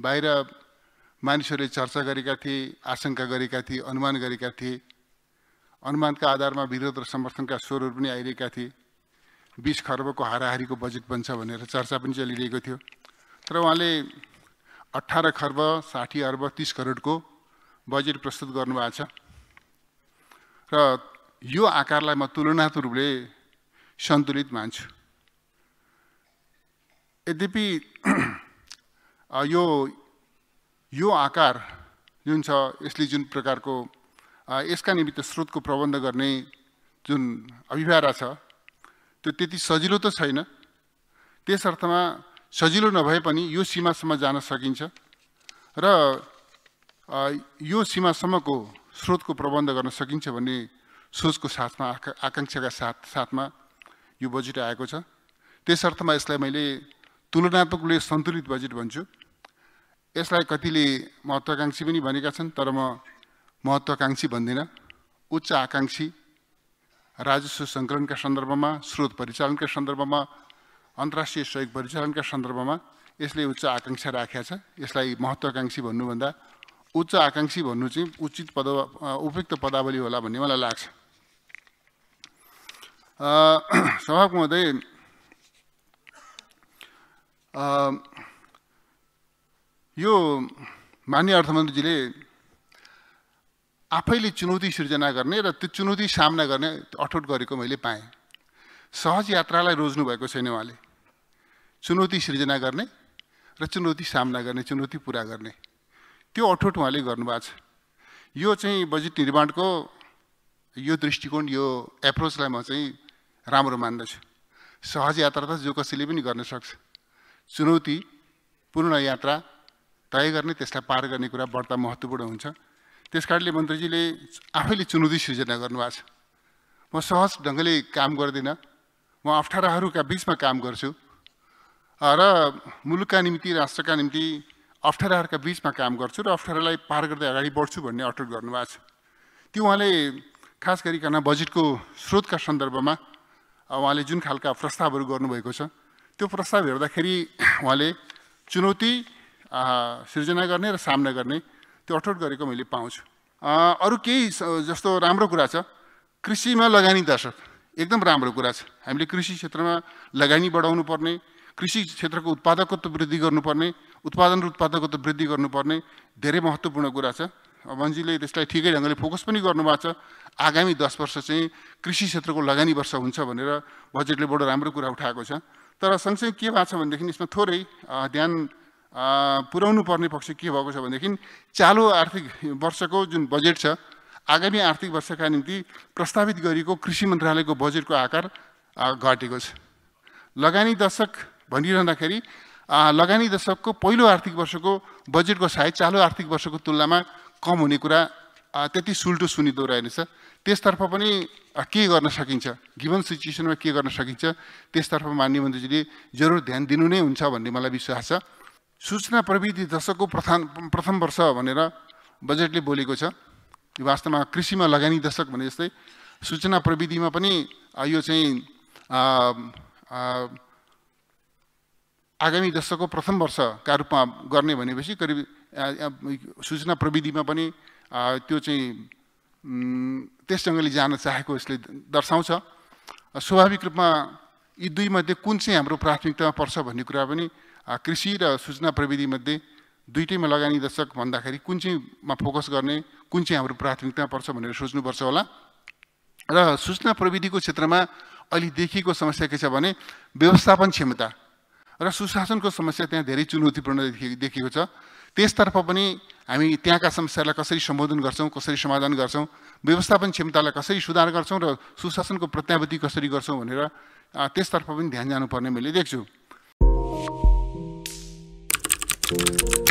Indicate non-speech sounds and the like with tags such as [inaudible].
बाहिर मानिसहरूले चर्चा गरेका थिए आशंका गरेका थिए अनुमान गरेका थिए अनुमानका आधारमा विरोध र समर्थनका स्वरहरू पनि आइरहेका थिए बिस खर्बको हाराहारीको बजेट बन्छ भनेर चर्चा पनि चलिरहेको थियो तर उहाँले अठार खर्ब साठी अर्ब तिस करोडको बजेट प्रस्तुत गर्नुभएको छ र यो आकारलाई म तुलनात्मक रूपले सन्तुलित मान्छु यद्यपि यो यो आकार जुन छ यसले जुन प्रकारको यसका निमित्त स्रोतको प्रबन्ध गर्ने जुन अभिभारा छ त्यो त्यति सजिलो त छैन त्यस अर्थमा सजिलो नभए पनि यो सीमासम्म जान सकिन्छ र यो सीमासम्मको स्रोतको प्रबन्ध गर्न सकिन्छ भन्ने सोचको साथमा आका आकाङ्क्षाका साथ साथमा यो बजेट आएको छ त्यस अर्थमा यसलाई मैले तुलनात्मक रूपले सन्तुलित बजेट भन्छु यसलाई कतिले महत्त्वाकाङ्क्षी पनि भनेका छन् तर म महत्त्वाकाङ्क्षी भन्दिनँ उच्च आकाङ्क्षी राजस्व सङ्कलनका सन्दर्भमा स्रोत परिचालनका सन्दर्भमा अन्तर्राष्ट्रिय सहयोग परिचालनका सन्दर्भमा यसले उच्च आकाङ्क्षा राखेको छ यसलाई महत्त्वाकाङ्क्षी भन्नुभन्दा उच्च आकाङ्क्षी भन्नु चाहिँ उचित पद उपयुक्त पदावली होला भन्ने मलाई लाग्छ [clears throat] स्वभाव महोदय यो मान्य अर्थमन्त्रीजीले आफैले चुनौती सिर्जना गर्ने र त्यो चुनौती सामना गर्ने अठोट गरेको मैले पाएँ सहज यात्रालाई रोज्नु भएको छैन उहाँले चुनौती सिर्जना गर्ने र चुनौती सामना गर्ने चुनौती पुरा गर्ने त्यो अठोट उहाँले गर्नुभएको छ यो चाहिँ बजेट निर्माणको यो दृष्टिकोण यो एप्रोचलाई म चाहिँ राम्रो मान्दछु सहज यात्रा त जो कसैले पनि गर्न सक्छ चुनौती पूर्ण यात्रा तय गर्ने त्यसलाई पार गर्ने कुरा बढ्ता महत्त्वपूर्ण हुन्छ त्यस कारणले मन्त्रीजीले आफैले चुनौती सृजना गर्नुभएको छ म सहज ढङ्गले काम गर्दिनँ म अप्ठ्याराहरूका बिचमा काम गर्छु र मुलुकका निम्ति राष्ट्रका निम्ति अप्ठ्याराहरूका बिचमा काम गर्छु र अप्ठ्यारालाई पार गर्दै अगाडि बढ्छु भन्ने अटोट गर्नुभएको छ त्यो उहाँले खास गरिकन बजेटको स्रोतका सन्दर्भमा उहाँले जुन खालका प्रस्तावहरू गर्नुभएको छ त्यो प्रस्ताव हेर्दाखेरि उहाँले चुनौती सृजना गर्ने र सामना गर्ने त्यो अठोट गरेको मैले पाउँछु अरू केही जस्तो राम्रो कुरा छ कृषिमा लगानी दर्शक एकदम राम्रो कुरा छ हामीले कृषि क्षेत्रमा लगानी बढाउनु पर्ने कृषि क्षेत्रको उत्पादकत्व वृद्धि गर्नुपर्ने उत्पादन र उत्पादकत्व वृद्धि गर्नुपर्ने धेरै महत्त्वपूर्ण कुरा छ मन्जीले त्यसलाई ठिकै ढङ्गले फोकस पनि गर्नुभएको छ आगामी दस वर्ष चाहिँ कृषि क्षेत्रको लगानी वर्ष हुन्छ भनेर बजेटले बडो राम्रो कुरा उठाएको छ तर सँगसँगै के भएको छ भनेदेखि यसमा थोरै ध्यान पुर्याउनु पर्ने पक्ष के भएको छ भनेदेखि चालु आर्थिक वर्षको जुन बजेट छ आगामी आर्थिक वर्षका निम्ति प्रस्तावित गरिएको कृषि मन्त्रालयको बजेटको आकार घटेको छ लगानी दशक भनिरहँदाखेरि लगानी दशकको पहिलो आर्थिक वर्षको बजेटको सायद चालु आर्थिक वर्षको तुलनामा कम हुने कुरा त्यति सुल्टो सुनिँदो रहेनछ त्यसतर्फ पनि के गर्न सकिन्छ गिभन सिचुएसनमा के गर्न सकिन्छ त्यसतर्फ मान्य मन्त्रीजीले जरुर ध्यान दिनु नै हुन्छ भन्ने मलाई विश्वास छ सूचना प्रविधि दशकको प्रथम प्रथम वर्ष भनेर बजेटले बोलेको छ यो वास्तवमा कृषिमा लगानी दशक भने जस्तै सूचना प्रविधिमा पनि यो चाहिँ आगामी दशकको प्रथम वर्षका रूपमा गर्ने भनेपछि करिब सूचना प्रविधिमा पनि त्यो चाहिँ त्यससँगले जान चाहेको यसले दर्शाउँछ स्वाभाविक रूपमा यी दुईमध्ये कुन चाहिँ हाम्रो प्राथमिकतामा पर्छ भन्ने कुरा पनि कृषि र सूचना प्रविधिमध्ये दुइटैमा लगानी दशक भन्दाखेरि कुन चाहिँमा फोकस गर्ने कुन चाहिँ हाम्रो प्राथमिकता पर्छ भनेर सोच्नुपर्छ होला र सूचना प्रविधिको क्षेत्रमा अहिले देखिएको समस्या के छ भने व्यवस्थापन क्षमता र सुशासनको समस्या त्यहाँ धेरै चुनौतीपूर्ण देखिएको छ त्यसतर्फ पनि हामी त्यहाँका समस्यालाई कसरी सम्बोधन गर्छौँ कसरी समाधान गर्छौँ व्यवस्थापन क्षमतालाई कसरी सुधार गर्छौँ र सुशासनको प्रत्याभूति कसरी गर्छौँ भनेर त्यसतर्फ पनि ध्यान जानुपर्ने मैले देख्छु Thank you.